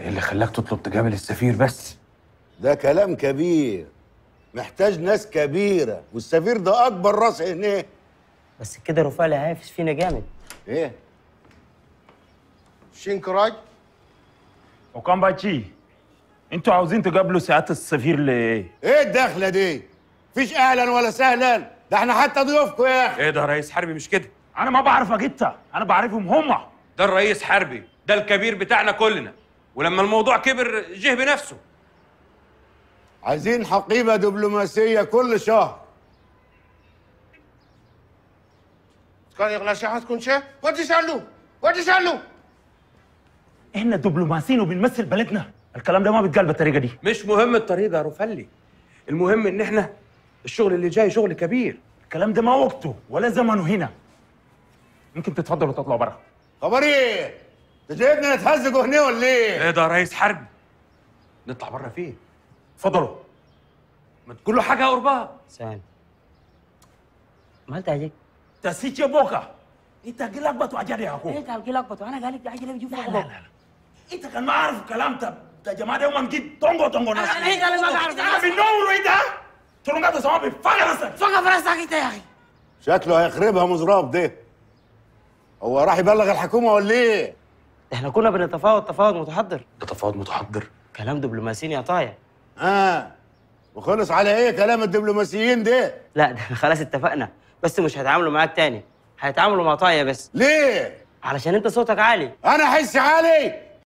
ايه اللي خلاك تطلب تجامل السفير بس؟ ده كلام كبير محتاج ناس كبيره والسفير ده اكبر راس هنا إيه؟ بس كده رفاع اللي فينا جامد ايه؟ شين كراج وكان باتشي انتوا عاوزين تقابلوا سعاده السفير لايه؟ ايه الدخله دي؟ مفيش اهلا ولا سهلا ده احنا حتى ضيوفكم يا اخي ايه ده رئيس حربي مش كده؟ انا ما بعرفك انت انا بعرفهم هما ده الرئيس حربي ده الكبير بتاعنا كلنا ولما الموضوع كبر جه بنفسه عايزين حقيبة دبلوماسية كل شهر كان يغلى شحات تكون شاه ودي سألو ودي سألو احنا دبلوماسيين وبنمثل بلدنا الكلام ده ما بيتقال بالطريقة دي مش مهم الطريقة يا رفلي المهم ان احنا الشغل اللي جاي شغل كبير الكلام ده ما وقته ولا زمنه هنا ممكن تتفضلوا تطلعوا بره خبر ايه انت جايبنا نتهزج هنا ولا ايه؟ ايه ده يا ريس حرب نطلع بره فين؟ اتفضلوا ما تقول له حاجه قربها ثاني ما انت هيك تسيتش بوكا انت هتجي لك وعجري يا اخويا انت هتجي لك بطو انا قال لك عايز اجيب لا لا لا انت كان ما عارف كلام الكلام ده يا جماعه يوم ما جيت طنجو طنجو ناس انا هيك انا ما بعرف انا بنور ايه ده؟ ترونجات وسماء بفجر راسك فجر في راسك انت يا اخي شكله هيخربها مزراب ده هو راح يبلغ الحكومه ولا ايه؟ احنا كنا بنتفاوض تفاوض متحضر تفاوض متحضر كلام دبلوماسيين يا طايع اه وخلص على ايه كلام الدبلوماسيين ده لا ده خلاص اتفقنا بس مش هيتعاملوا معاك تاني هيتعاملوا مع طايع بس ليه علشان انت صوتك عالي انا حسي عالي